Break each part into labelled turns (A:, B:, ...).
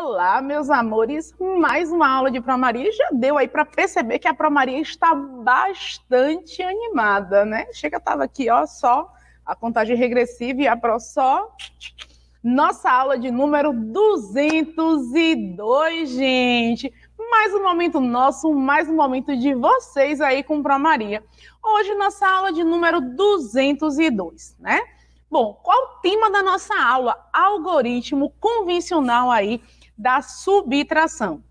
A: Olá, meus amores! Mais uma aula de Promaria já deu aí para perceber que a Promaria está bastante animada, né? Chega, tava aqui, ó, só a contagem regressiva e a Pro só. Nossa aula de número 202, gente! mais um momento nosso, mais um momento de vocês aí com Pro Maria. Hoje nossa aula de número 202, né? Bom, qual o tema da nossa aula? Algoritmo convencional aí da subtração.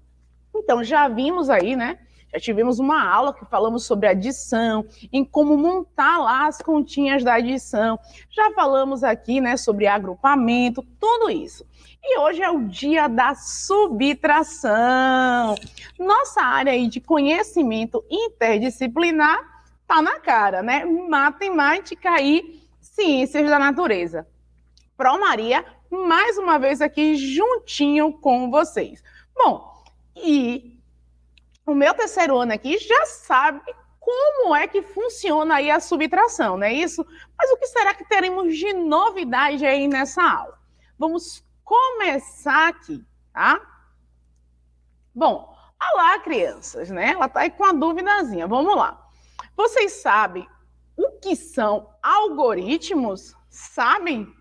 A: Então, já vimos aí, né? Já tivemos uma aula que falamos sobre adição, em como montar lá as continhas da adição. Já falamos aqui, né, sobre agrupamento, tudo isso. E hoje é o dia da subtração. Nossa área aí de conhecimento interdisciplinar tá na cara, né? Matemática e ciências da natureza. Pro Maria, mais uma vez aqui juntinho com vocês. Bom, e o meu terceiro ano aqui já sabe como é que funciona aí a subtração, não é isso? Mas o que será que teremos de novidade aí nessa aula? Vamos começar aqui, tá? Bom, olá, crianças, né? Ela tá aí com a duvidazinha. Vamos lá. Vocês sabem o que são algoritmos? Sabem?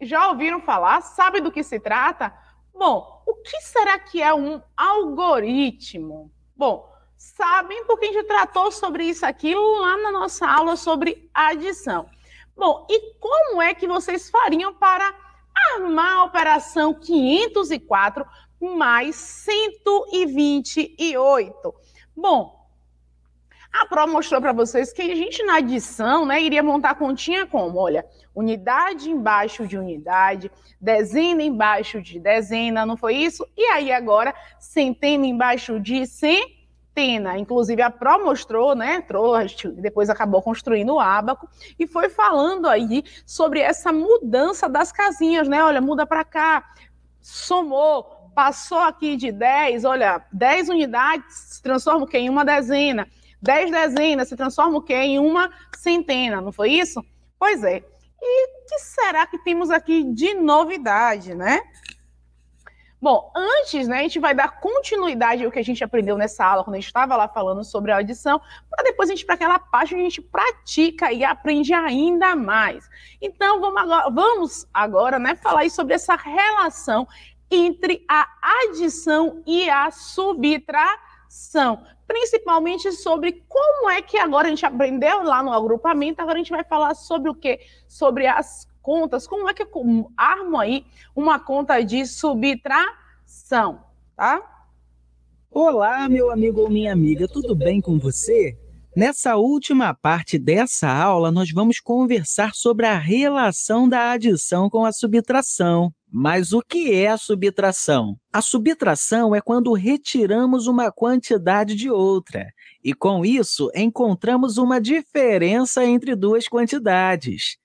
A: Já ouviram falar? Sabe do que se trata? Bom, o que será que é um algoritmo? Bom, sabem porque a gente tratou sobre isso aqui lá na nossa aula sobre adição. Bom, e como é que vocês fariam para armar a operação 504 mais 128? Bom, a Pro mostrou para vocês que a gente, na adição, né, iria montar continha como? Olha, unidade embaixo de unidade, dezena embaixo de dezena, não foi isso? E aí agora, centena embaixo de centena. Inclusive, a Pro mostrou, né, trouxe, depois acabou construindo o ábaco, e foi falando aí sobre essa mudança das casinhas, né? Olha, muda para cá, somou, passou aqui de 10, olha, 10 unidades, transforma o quê? Em uma dezena dez dezenas se transforma o quê? Em uma centena, não foi isso? Pois é. E que será que temos aqui de novidade, né? Bom, antes, né, a gente vai dar continuidade ao que a gente aprendeu nessa aula, quando a gente estava lá falando sobre a audição, para depois a gente para aquela parte onde a gente pratica e aprende ainda mais. Então, vamos agora, vamos agora né, falar sobre essa relação entre a adição e a subtração principalmente sobre como é que agora a gente aprendeu lá no agrupamento, agora a gente vai falar sobre o quê? Sobre as contas, como é que eu armo aí uma conta de subtração, tá?
B: Olá, meu amigo ou minha amiga, tudo bem com você? Nessa última parte dessa aula, nós vamos conversar sobre a relação da adição com a subtração. Mas o que é a subtração? A subtração é quando retiramos uma quantidade de outra, e com isso encontramos uma diferença entre duas quantidades.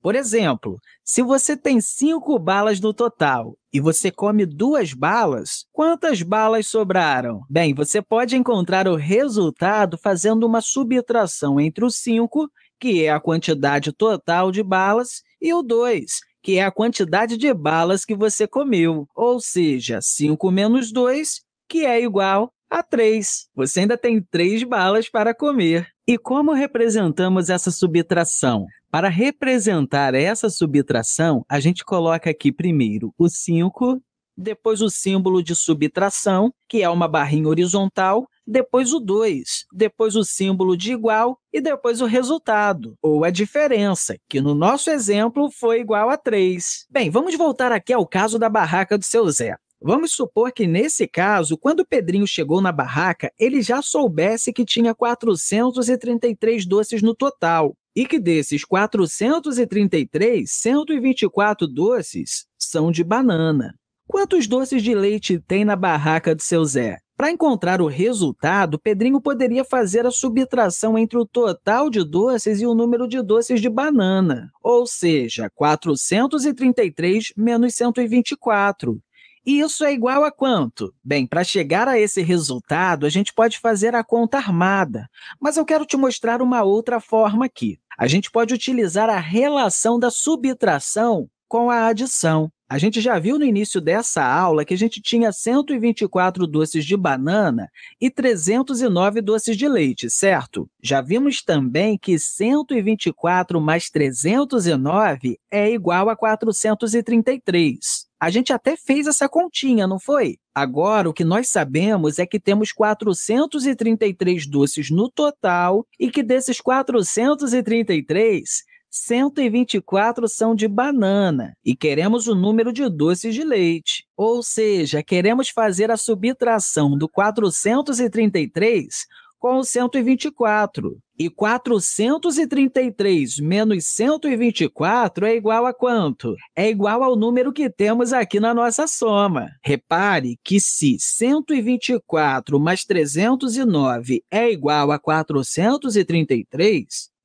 B: Por exemplo, se você tem cinco balas no total e você come duas balas, quantas balas sobraram? Bem, você pode encontrar o resultado fazendo uma subtração entre o 5, que é a quantidade total de balas, e o 2, que é a quantidade de balas que você comeu, ou seja, 5 menos 2, que é igual a 3. Você ainda tem 3 balas para comer. E como representamos essa subtração? Para representar essa subtração, a gente coloca aqui primeiro o 5, depois o símbolo de subtração, que é uma barrinha horizontal, depois o 2, depois o símbolo de igual e depois o resultado, ou a diferença, que no nosso exemplo foi igual a 3. Bem, vamos voltar aqui ao caso da barraca do seu Zé. Vamos supor que, nesse caso, quando Pedrinho chegou na barraca, ele já soubesse que tinha 433 doces no total e que desses 433, 124 doces são de banana. Quantos doces de leite tem na barraca do seu Zé? Para encontrar o resultado, Pedrinho poderia fazer a subtração entre o total de doces e o número de doces de banana, ou seja, 433 menos 124. E isso é igual a quanto? Bem, para chegar a esse resultado, a gente pode fazer a conta armada, mas eu quero te mostrar uma outra forma aqui. A gente pode utilizar a relação da subtração com a adição. A gente já viu no início dessa aula que a gente tinha 124 doces de banana e 309 doces de leite, certo? Já vimos também que 124 mais 309 é igual a 433. A gente até fez essa continha, não foi? Agora, o que nós sabemos é que temos 433 doces no total e que desses 433, 124 são de banana e queremos o número de doces de leite. Ou seja, queremos fazer a subtração do 433 com o 124. E 433 menos 124 é igual a quanto? É igual ao número que temos aqui na nossa soma. Repare que se 124 mais 309 é igual a 433,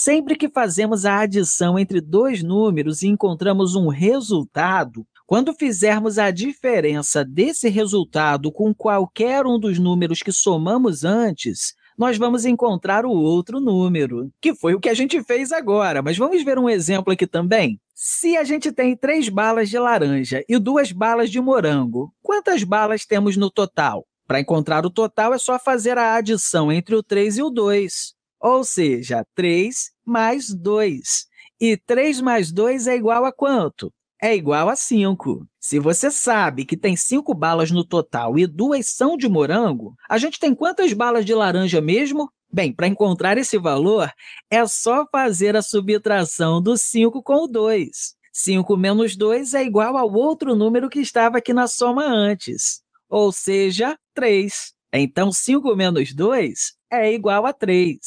B: Sempre que fazemos a adição entre dois números e encontramos um resultado, quando fizermos a diferença desse resultado com qualquer um dos números que somamos antes, nós vamos encontrar o outro número, que foi o que a gente fez agora. Mas vamos ver um exemplo aqui também? Se a gente tem três balas de laranja e duas balas de morango, quantas balas temos no total? Para encontrar o total, é só fazer a adição entre o 3 e o 2. Ou seja, 3 mais 2. E 3 mais 2 é igual a quanto? É igual a 5. Se você sabe que tem 5 balas no total e 2 são de morango, a gente tem quantas balas de laranja mesmo? Bem, para encontrar esse valor, é só fazer a subtração do 5 com o 2. 5 menos 2 é igual ao outro número que estava aqui na soma antes, ou seja, 3. Então, 5 menos 2 é igual a 3.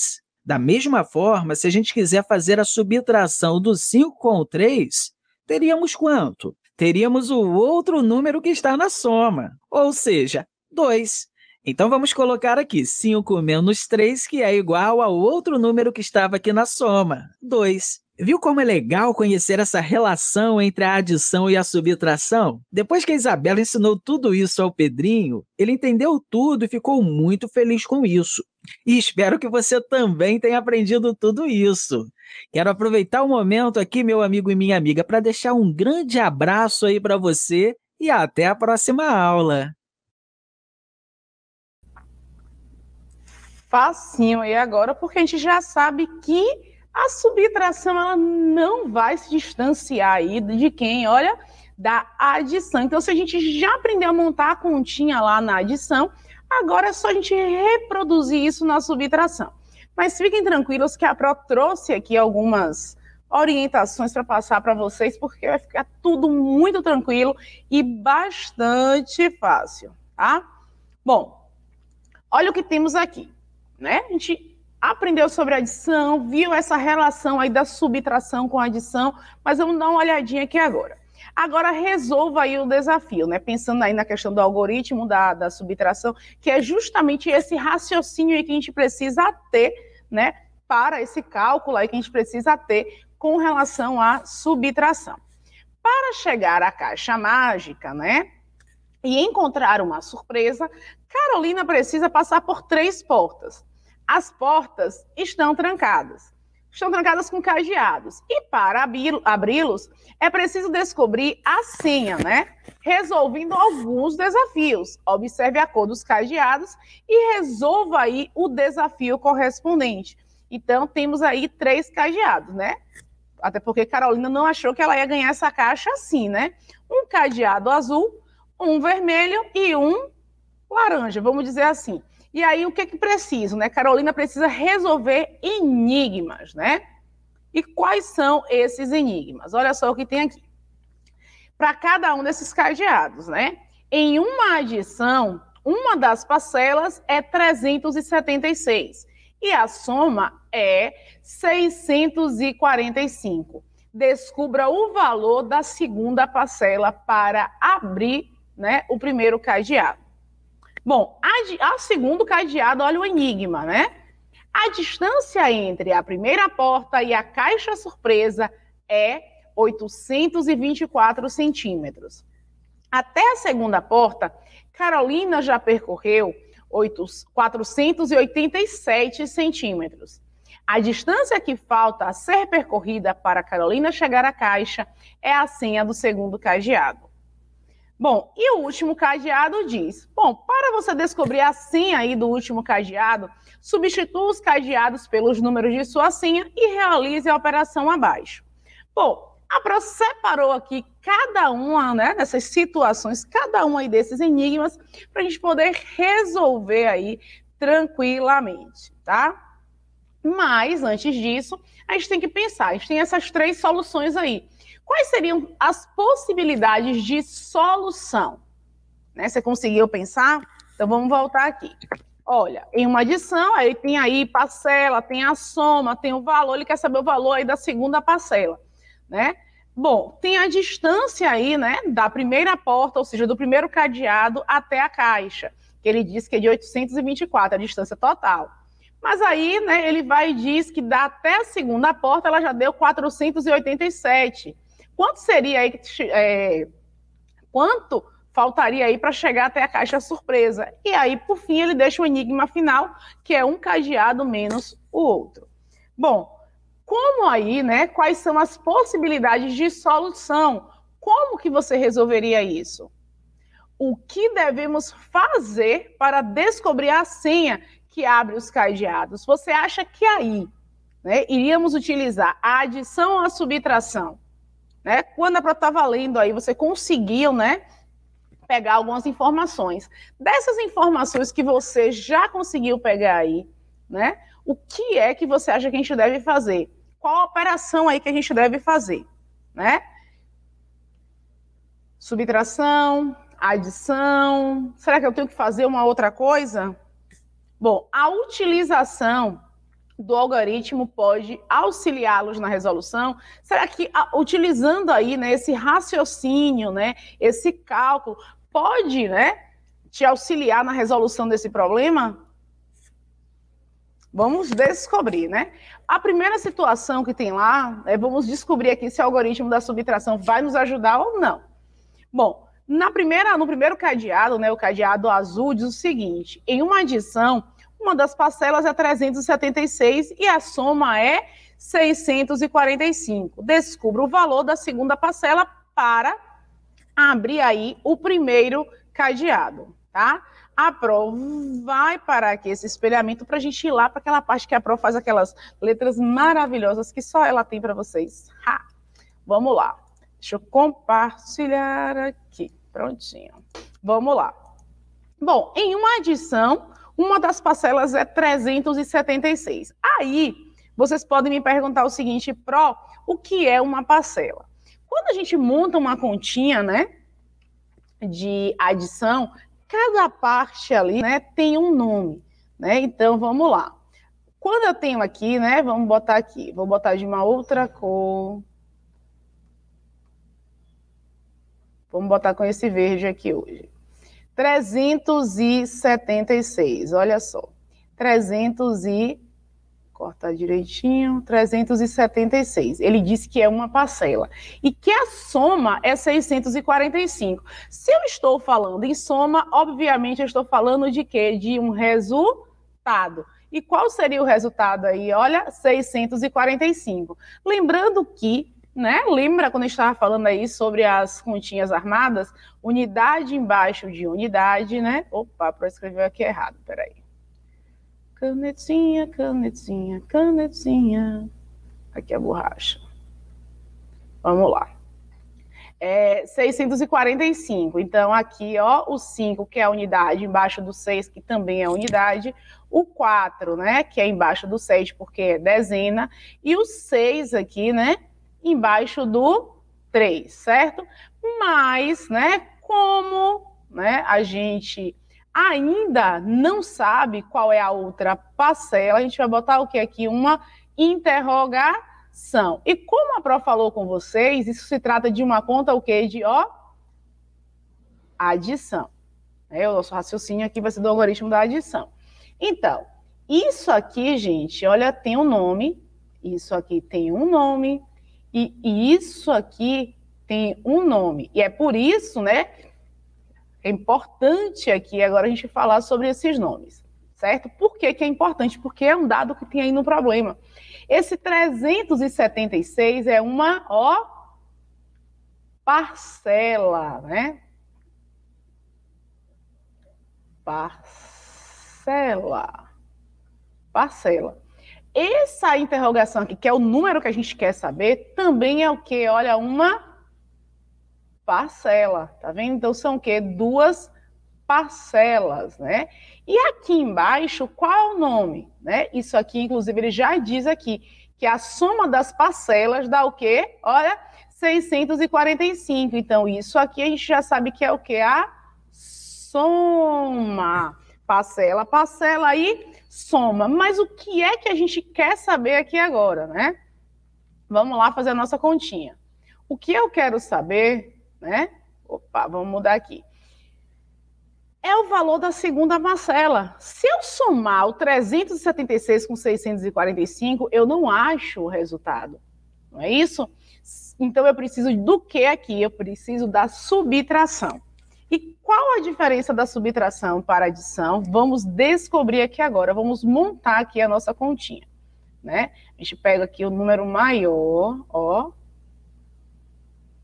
B: Da mesma forma, se a gente quiser fazer a subtração do 5 com o 3, teríamos quanto? Teríamos o outro número que está na soma, ou seja, 2. Então, vamos colocar aqui 5 menos 3, que é igual ao outro número que estava aqui na soma, 2. Viu como é legal conhecer essa relação entre a adição e a subtração? Depois que a Isabela ensinou tudo isso ao Pedrinho, ele entendeu tudo e ficou muito feliz com isso. E espero que você também tenha aprendido tudo isso. Quero aproveitar o momento aqui, meu amigo e minha amiga, para deixar um grande abraço aí para você e até a próxima aula.
A: Facinho
B: aí agora, porque
A: a gente já sabe que a subtração ela não vai se distanciar aí de quem, olha, da adição. Então, se a gente já aprender a montar a continha lá na adição, Agora é só a gente reproduzir isso na subtração. Mas fiquem tranquilos que a Pro trouxe aqui algumas orientações para passar para vocês, porque vai ficar tudo muito tranquilo e bastante fácil, tá? Bom, olha o que temos aqui, né? A gente aprendeu sobre adição, viu essa relação aí da subtração com adição, mas vamos dar uma olhadinha aqui agora. Agora resolva aí o desafio, né? Pensando aí na questão do algoritmo da, da subtração, que é justamente esse raciocínio que a gente precisa ter, né? Para esse cálculo aí que a gente precisa ter com relação à subtração. Para chegar à caixa mágica, né? E encontrar uma surpresa, Carolina precisa passar por três portas. As portas estão trancadas estão trancadas com cadeados. E para abri-los, é preciso descobrir a senha, né? Resolvendo alguns desafios. Observe a cor dos cadeados e resolva aí o desafio correspondente. Então, temos aí três cadeados, né? Até porque Carolina não achou que ela ia ganhar essa caixa assim, né? Um cadeado azul, um vermelho e um laranja, vamos dizer assim. E aí, o que é que preciso, né? Carolina precisa resolver enigmas, né? E quais são esses enigmas? Olha só o que tem aqui. Para cada um desses cadeados, né? Em uma adição, uma das parcelas é 376 e a soma é 645. Descubra o valor da segunda parcela para abrir né, o primeiro cadeado. Bom, a, a segundo cadeado, olha o enigma, né? A distância entre a primeira porta e a caixa surpresa é 824 centímetros. Até a segunda porta, Carolina já percorreu 8, 487 centímetros. A distância que falta a ser percorrida para Carolina chegar à caixa é a senha do segundo cadeado. Bom, e o último cadeado diz: bom, para você descobrir a senha aí do último cadeado, substitua os cadeados pelos números de sua senha e realize a operação abaixo. Bom, a Pro separou aqui cada uma né, dessas situações, cada um aí desses enigmas, para a gente poder resolver aí tranquilamente, tá? Mas, antes disso, a gente tem que pensar, a gente tem essas três soluções aí quais seriam as possibilidades de solução? Né? Você conseguiu pensar? Então vamos voltar aqui. Olha, em uma adição, aí tem aí parcela, tem a soma, tem o valor, ele quer saber o valor aí da segunda parcela, né? Bom, tem a distância aí, né, da primeira porta, ou seja, do primeiro cadeado até a caixa, que ele diz que é de 824, a distância total. Mas aí, né, ele vai e diz que dá até a segunda porta, ela já deu 487. Quanto seria aí que é, quanto faltaria aí para chegar até a caixa surpresa? E aí, por fim, ele deixa o enigma final, que é um cadeado menos o outro. Bom, como aí, né? Quais são as possibilidades de solução? Como que você resolveria isso? O que devemos fazer para descobrir a senha que abre os cadeados? Você acha que aí, né, iríamos utilizar a adição ou a subtração? né? Quando a prova está valendo aí, você conseguiu, né? Pegar algumas informações. Dessas informações que você já conseguiu pegar aí, né? O que é que você acha que a gente deve fazer? Qual a operação aí que a gente deve fazer, né? Subtração, adição. Será que eu tenho que fazer uma outra coisa? Bom, a utilização do algoritmo pode auxiliá-los na resolução? Será que utilizando aí né, esse raciocínio, né, esse cálculo, pode né, te auxiliar na resolução desse problema? Vamos descobrir, né? A primeira situação que tem lá é vamos descobrir aqui se o algoritmo da subtração vai nos ajudar ou não. Bom, na primeira, no primeiro cadeado, né, o cadeado azul diz o seguinte: em uma adição, uma das parcelas é 376 e a soma é 645. Descubra o valor da segunda parcela para abrir aí o primeiro cadeado, tá? A Pro vai parar aqui esse espelhamento para a gente ir lá para aquela parte que a Pro faz aquelas letras maravilhosas que só ela tem para vocês. Ha! Vamos lá. Deixa eu compartilhar aqui. Prontinho. Vamos lá. Bom, em uma adição, uma das parcelas é 376. Aí, vocês podem me perguntar o seguinte, Pro, o que é uma parcela? Quando a gente monta uma continha, né, de adição, cada parte ali, né, tem um nome, né? Então, vamos lá. Quando eu tenho aqui, né, vamos botar aqui, vou botar de uma outra cor. Vamos botar com esse verde aqui hoje. 376, olha só. 300 e cortar direitinho, 376. Ele disse que é uma parcela e que a soma é 645. Se eu estou falando em soma, obviamente eu estou falando de quê? De um resultado. E qual seria o resultado aí? Olha, 645. Lembrando que né? Lembra quando a gente estava falando aí sobre as continhas armadas? Unidade embaixo de unidade, né? Opa, para escrever aqui errado, peraí. Canetinha, canetinha, canetinha. Aqui é a borracha. Vamos lá. É 645. Então, aqui, ó, o 5, que é a unidade, embaixo do 6, que também é a unidade. O 4, né, que é embaixo do 7, porque é dezena. E o 6 aqui, né, embaixo do 3, certo? Mas, né, como né, a gente ainda não sabe qual é a outra parcela, a gente vai botar o que aqui? Uma interrogação. E como a Pro falou com vocês, isso se trata de uma conta o quê? De ó, adição. É, o nosso raciocínio aqui vai ser do algoritmo da adição. Então, isso aqui, gente, olha, tem um nome, isso aqui tem um nome, e, e isso aqui tem um nome. E é por isso, né? É importante aqui agora a gente falar sobre esses nomes, certo? Por que, que é importante? Porque é um dado que tem aí no problema. Esse 376 é uma, ó, parcela, né? Parcela. Parcela. Essa interrogação aqui, que é o número que a gente quer saber, também é o que? Olha, uma parcela, tá vendo? Então são o quê? Duas parcelas, né? E aqui embaixo, qual é o nome, né? Isso aqui, inclusive, ele já diz aqui que a soma das parcelas dá o quê? Olha, 645. Então, isso aqui a gente já sabe que é o quê? A soma. Parcela, parcela aí, soma. Mas o que é que a gente quer saber aqui agora, né? Vamos lá fazer a nossa continha. O que eu quero saber, né? Opa, vamos mudar aqui. É o valor da segunda parcela. Se eu somar o 376 com 645, eu não acho o resultado. Não é isso? Então eu preciso do que aqui? Eu preciso da subtração. Qual a diferença da subtração para adição? Vamos descobrir aqui agora, vamos montar aqui a nossa continha, né? A gente pega aqui o número maior, ó,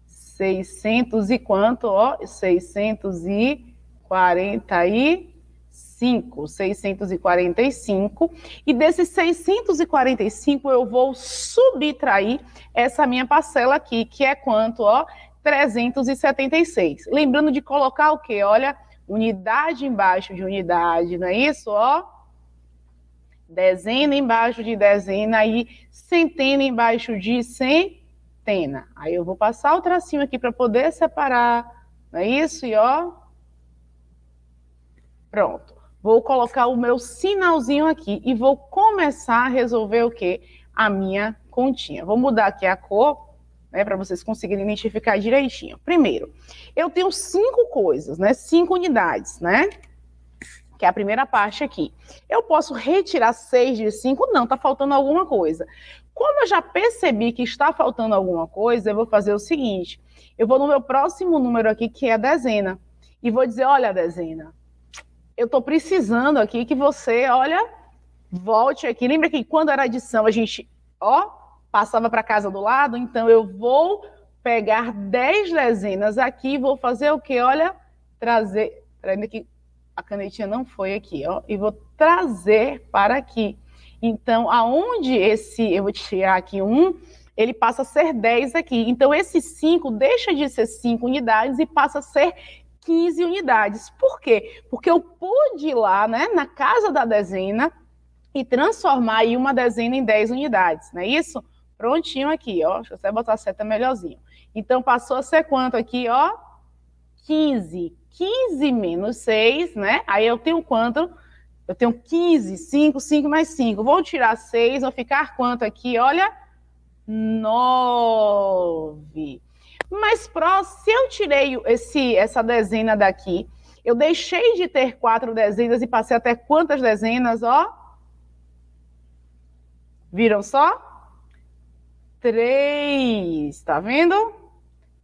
A: 600 e quanto, ó, 645, 645, e desses 645 eu vou subtrair essa minha parcela aqui, que é quanto, ó, 376. Lembrando de colocar o quê? Olha, unidade embaixo de unidade, não é isso? Ó, dezena embaixo de dezena e centena embaixo de centena. Aí eu vou passar o tracinho aqui para poder separar, não é isso? E ó, pronto. Vou colocar o meu sinalzinho aqui e vou começar a resolver o quê? A minha continha. Vou mudar aqui a cor né, para vocês conseguirem identificar direitinho. Primeiro, eu tenho cinco coisas, né, cinco unidades, né, que é a primeira parte aqui. Eu posso retirar seis de cinco? Não, está faltando alguma coisa. Como eu já percebi que está faltando alguma coisa, eu vou fazer o seguinte, eu vou no meu próximo número aqui, que é a dezena, e vou dizer, olha, dezena, eu estou precisando aqui que você, olha, volte aqui. Lembra que quando era adição, a gente, ó, passava para a casa do lado, então eu vou pegar 10 dezenas aqui, vou fazer o que? Olha, trazer, trazendo tá que a canetinha não foi aqui, ó, e vou trazer para aqui. Então, aonde esse, eu vou tirar aqui um, ele passa a ser 10 aqui. Então, esse 5 deixa de ser 5 unidades e passa a ser 15 unidades. Por quê? Porque eu pude ir lá, né, na casa da dezena e transformar aí uma dezena em 10 unidades, não é isso? Prontinho aqui, ó. Deixa eu até botar a seta melhorzinho. Então, passou a ser quanto aqui, ó? 15. 15 menos 6, né? Aí eu tenho quanto? Eu tenho 15, 5, 5 mais 5. Vou tirar 6, vou ficar quanto aqui? Olha, 9. Mas, pró, se eu tirei esse, essa dezena daqui, eu deixei de ter quatro dezenas e passei até quantas dezenas, ó? Viram só? três, tá vendo?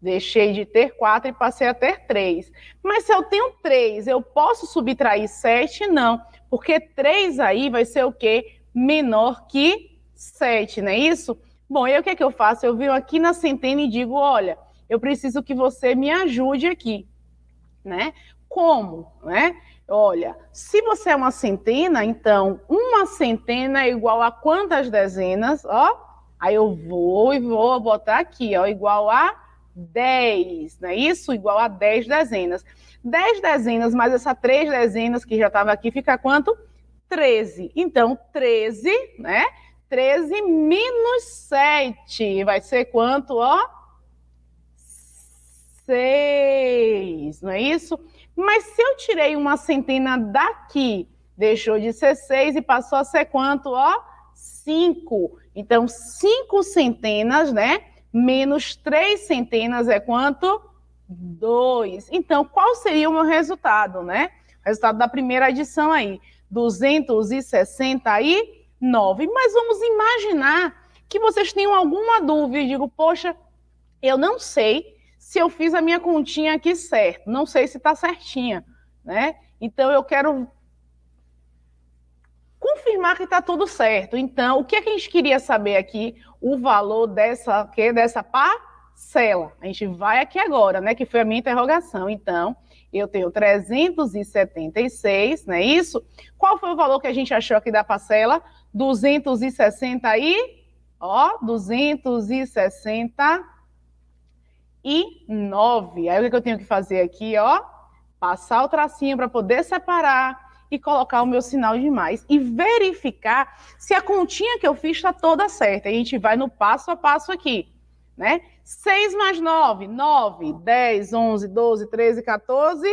A: Deixei de ter quatro e passei a ter três. Mas se eu tenho três, eu posso subtrair sete? Não, porque três aí vai ser o quê? Menor que sete, não é isso? Bom, e o que é que eu faço? Eu venho aqui na centena e digo, olha, eu preciso que você me ajude aqui, né? Como, né? Olha, se você é uma centena, então uma centena é igual a quantas dezenas? Ó, Aí eu vou e vou botar aqui, ó, igual a 10, não é isso? Igual a 10 dezenas. 10 dezenas mais essa 3 dezenas que já estava aqui, fica quanto? 13. Então, 13, né? 13 menos 7 vai ser quanto, ó? 6, não é isso? Mas se eu tirei uma centena daqui, deixou de ser 6 e passou a ser quanto, ó? cinco. Então, cinco centenas, né? Menos três centenas é quanto? Dois. Então, qual seria o meu resultado, né? O resultado da primeira edição aí, 269. Mas vamos imaginar que vocês tenham alguma dúvida e digo, poxa, eu não sei se eu fiz a minha continha aqui certo, não sei se está certinha, né? Então eu quero confirmar que está tudo certo. Então, o que, é que a gente queria saber aqui? O valor dessa, que, dessa parcela. A gente vai aqui agora, né? Que foi a minha interrogação. Então, eu tenho 376, não é isso? Qual foi o valor que a gente achou aqui da parcela? 260 e... Ó, 260 e 9. Aí o é que eu tenho que fazer aqui, ó? Passar o tracinho para poder separar e colocar o meu sinal de mais e verificar se a continha que eu fiz está toda certa. A gente vai no passo a passo aqui, né? 6 mais 9, 9, 10, 11, 12, 13, 14,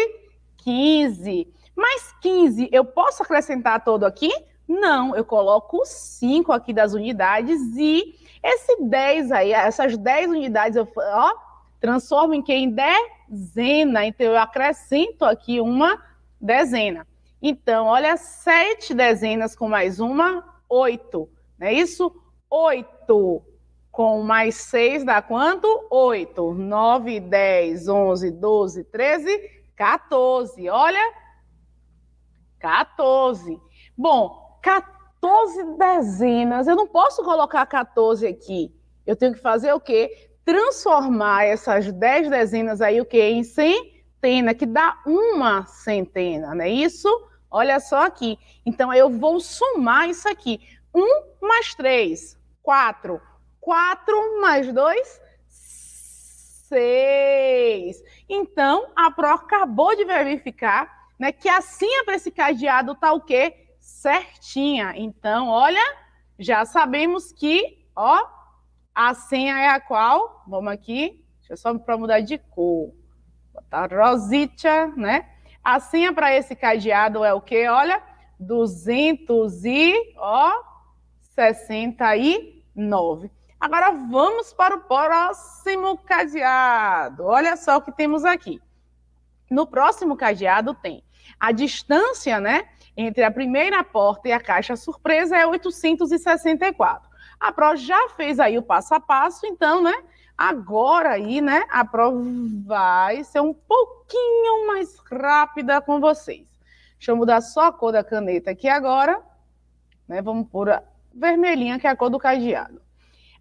A: 15. Mais 15, eu posso acrescentar todo aqui? Não, eu coloco 5 aqui das unidades e esse 10 aí, essas 10 unidades, eu ó, transformo em quem? Dezena. Então, eu acrescento aqui uma dezena. Então, olha, sete dezenas com mais uma, oito. Não é isso? Oito com mais seis dá quanto? Oito. Nove, dez, onze, doze, treze, quatorze. Olha, quatorze. Bom, quatorze dezenas. Eu não posso colocar quatorze aqui. Eu tenho que fazer o quê? Transformar essas dez dezenas aí o quê? Em centena, que dá uma centena, não é isso? Olha só aqui. Então, eu vou somar isso aqui. 1 mais 3, 4. 4 mais 2, 6. Então, a PRO acabou de verificar né, que a senha para esse cadeado está o quê? Certinha. Então, olha, já sabemos que, ó, a senha é a qual? Vamos aqui, deixa eu só para mudar de cor. Botar rosita, né? A senha para esse cadeado é o quê? Olha, 269. Agora vamos para o próximo cadeado. Olha só o que temos aqui. No próximo cadeado tem a distância, né, entre a primeira porta e a caixa surpresa é 864. A Pro já fez aí o passo a passo, então, né? Agora aí, né, a prova vai ser um pouquinho mais rápida com vocês. Deixa eu mudar só a cor da caneta aqui agora. Né, vamos pôr a vermelhinha, que é a cor do cadeado.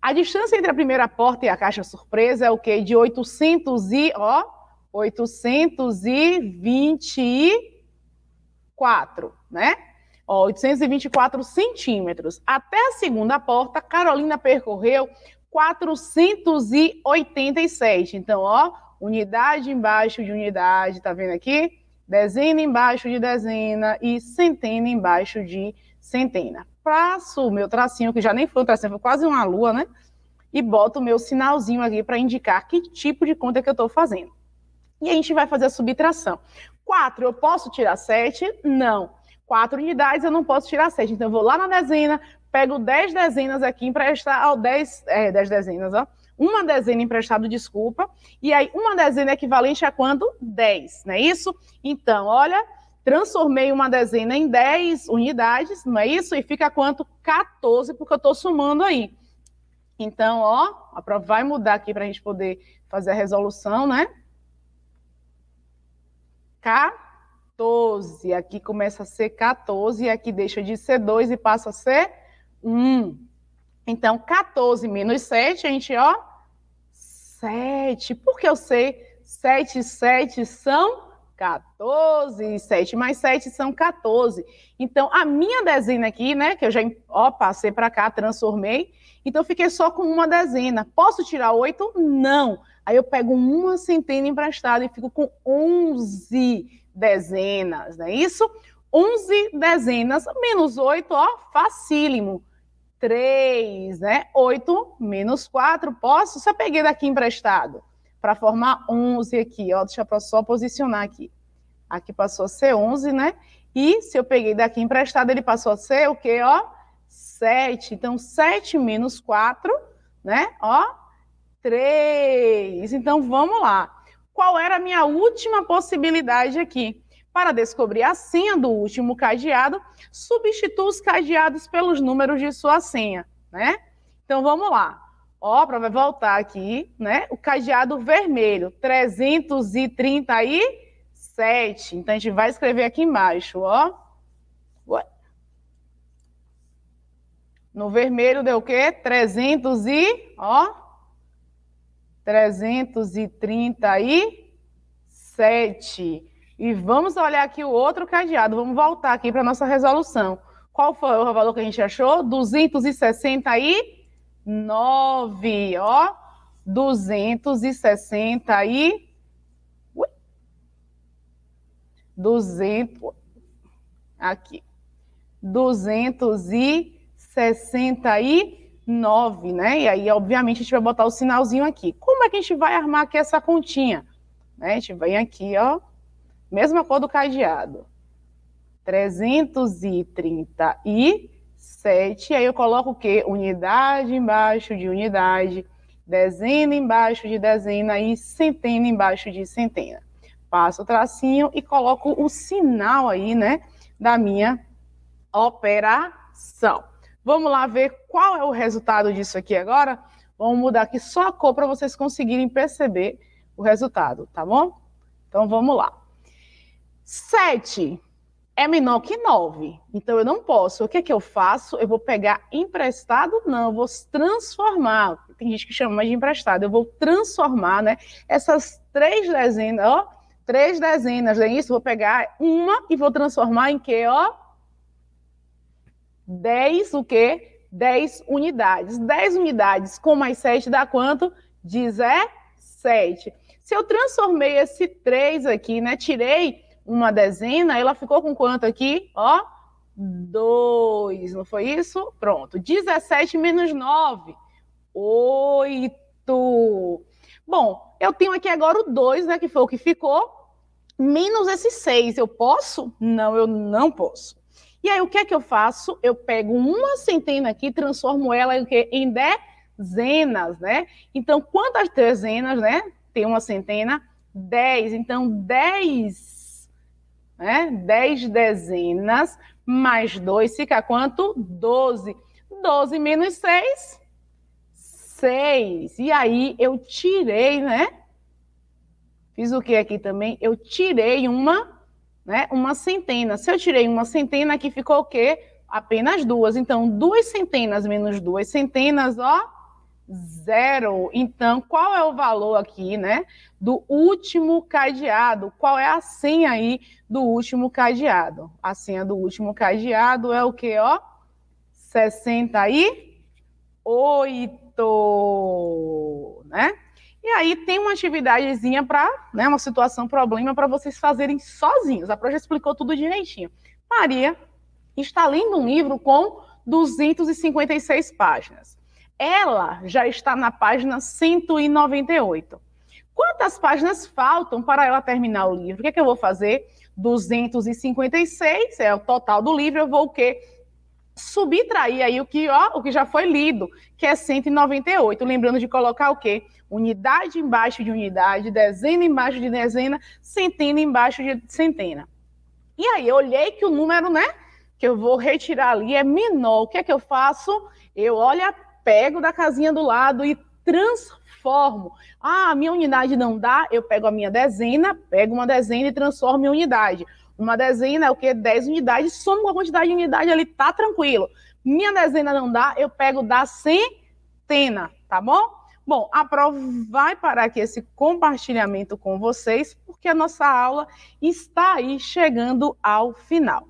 A: A distância entre a primeira porta e a caixa surpresa é o quê? De 800 e, ó, 824, né? Ó, 824 centímetros. Até a segunda porta, Carolina percorreu 487. Então, ó, unidade embaixo de unidade, tá vendo aqui? Dezena embaixo de dezena e centena embaixo de centena. faço o meu tracinho, que já nem foi um tracinho, foi quase uma lua, né? E boto o meu sinalzinho aqui para indicar que tipo de conta que eu estou fazendo. E a gente vai fazer a subtração. 4, eu posso tirar 7? Não. 4 unidades, eu não posso tirar 7. Então, eu vou lá na dezena, pego 10 dezenas aqui emprestar ao 10, é, 10 dezenas, ó. Uma dezena emprestado, desculpa. E aí, uma dezena é equivalente a quando? 10, não é isso? Então, olha, transformei uma dezena em 10 unidades, não é isso? E fica quanto? 14, porque eu estou somando aí. Então, ó, a prova vai mudar aqui para a gente poder fazer a resolução, né? 14. Aqui começa a ser 14, aqui deixa de ser 2 e passa a ser 1. Hum. Então, 14 menos 7, gente, ó, 7. Por que eu sei? 7 e 7 são 14. 7 mais 7 são 14. Então, a minha dezena aqui, né, que eu já ó, passei para cá, transformei. Então, fiquei só com uma dezena. Posso tirar 8? Não. Aí eu pego uma centena emprestada e fico com 11 dezenas, não é isso? 11 dezenas menos 8, ó, facílimo. 3, né? 8 menos 4, posso? Só peguei daqui emprestado para formar 11 aqui, ó. Deixa eu só posicionar aqui. Aqui passou a ser 11, né? E se eu peguei daqui emprestado, ele passou a ser o quê, ó? 7. Então, 7 menos 4, né? Ó, 3. Então, vamos lá. Qual era a minha última possibilidade aqui? Para descobrir a senha do último cadeado, substitua os cadeados pelos números de sua senha, né? Então vamos lá. Ó, vai voltar aqui, né? O cadeado vermelho, 337. Então a gente vai escrever aqui embaixo, ó. No vermelho deu o quê? 300 e, ó. 337. E vamos olhar aqui o outro cadeado, vamos voltar aqui para a nossa resolução. Qual foi o valor que a gente achou? 269, ó. 260 e... 200... Aqui. 269, né? E aí, obviamente, a gente vai botar o sinalzinho aqui. Como é que a gente vai armar aqui essa continha? Né? A gente vem aqui, ó mesma cor do cadeado. 337. Aí eu coloco o quê? Unidade embaixo de unidade, dezena embaixo de dezena e centena embaixo de centena. Passo o tracinho e coloco o sinal aí, né, da minha operação. Vamos lá ver qual é o resultado disso aqui agora? Vamos mudar aqui só a cor para vocês conseguirem perceber o resultado, tá bom? Então vamos lá. 7 é menor que 9. Então eu não posso. O que é que eu faço? Eu vou pegar emprestado? Não, eu vou transformar. Tem gente que chama mais de emprestado. Eu vou transformar, né? Essas três dezenas, ó, três dezenas, não é isso? Vou pegar uma e vou transformar em quê, ó? 10 o quê? 10 unidades. 10 unidades com mais 7 dá quanto? 17. Se eu transformei esse 3 aqui, né? Tirei uma dezena, ela ficou com quanto aqui? Ó, 2, não foi isso? Pronto. 17 menos 9, 8. Bom, eu tenho aqui agora o 2, né, que foi o que ficou, menos esse 6. Eu posso? Não, eu não posso. E aí, o que é que eu faço? Eu pego uma centena aqui, transformo ela em, em dezenas, né? Então, quantas dezenas, né? Tem uma centena? 10. Então, 10 né? 10 dezenas mais 2 fica quanto? 12. 12 menos 6, 6. E aí eu tirei, né? Fiz o que aqui também? Eu tirei uma, né? Uma centena. Se eu tirei uma centena, aqui ficou o quê? Apenas duas. Então, duas centenas menos duas centenas, ó, zero. Então, qual é o valor aqui, né, do último cadeado? Qual é a senha aí do último cadeado? A senha do último cadeado é o que, ó? 68, né? E aí tem uma atividadezinha para, né, uma situação problema para vocês fazerem sozinhos. A Pro já explicou tudo direitinho. Maria está lendo um livro com 256 páginas. Ela já está na página 198. Quantas páginas faltam para ela terminar o livro? O que, é que eu vou fazer? 256 é o total do livro. Eu vou o quê? subtrair aí o que, ó, o que já foi lido, que é 198. Lembrando de colocar o quê? Unidade embaixo de unidade, dezena embaixo de dezena, centena embaixo de centena. E aí, eu olhei que o número, né, que eu vou retirar ali é menor. O que é que eu faço? Eu olho a pego da casinha do lado e transformo. Ah, a minha unidade não dá, eu pego a minha dezena, pego uma dezena e transformo em unidade. Uma dezena é o que? dez unidades, soma com a quantidade de unidade ali, tá tranquilo. Minha dezena não dá, eu pego da centena, tá bom? Bom, a prova vai parar aqui esse compartilhamento com vocês, porque a nossa aula está aí chegando ao final.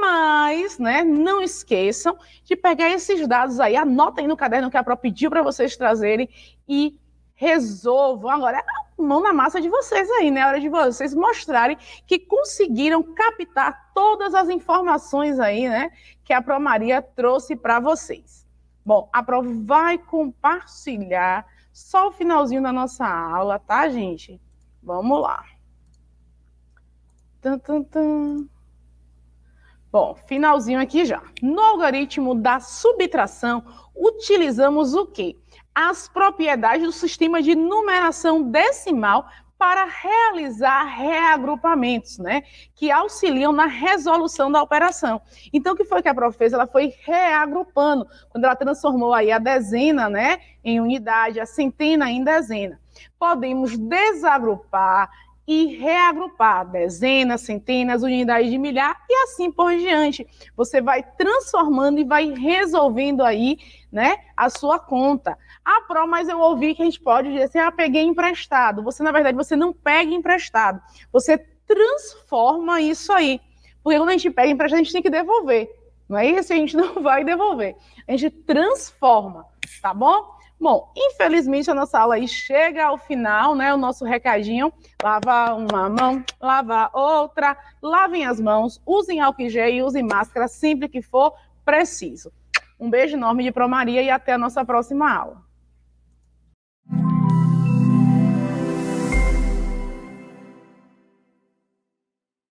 A: Mas, né, não esqueçam de pegar esses dados aí, anotem no caderno que a Pro pediu para vocês trazerem e resolvam. Agora, é a mão na massa de vocês aí, né? É hora de vocês mostrarem que conseguiram captar todas as informações aí, né, que a Pro Maria trouxe para vocês. Bom, a Pro vai compartilhar só o finalzinho da nossa aula, tá, gente? Vamos lá. Tum, tum, tum. Bom, finalzinho aqui já. No algoritmo da subtração, utilizamos o quê? As propriedades do sistema de numeração decimal para realizar reagrupamentos, né, que auxiliam na resolução da operação. Então, o que foi que a professora fez? Ela foi reagrupando, quando ela transformou aí a dezena, né, em unidade, a centena em dezena. Podemos desagrupar, e reagrupar dezenas, centenas, unidades de milhar e assim por diante. Você vai transformando e vai resolvendo aí, né, a sua conta. Ah, Pro, mas eu ouvi que a gente pode dizer assim, ah, peguei emprestado. Você, na verdade, você não pega emprestado. Você transforma isso aí. Porque quando a gente pega emprestado, a gente tem que devolver. Não é isso? A gente não vai devolver. A gente transforma, tá bom? Bom, infelizmente a nossa aula aí chega ao final, né? O nosso recadinho: lava uma mão, lava outra, lavem as mãos, usem álcool em gel e usem máscara sempre que for preciso. Um beijo enorme de Promaria e até a nossa próxima aula.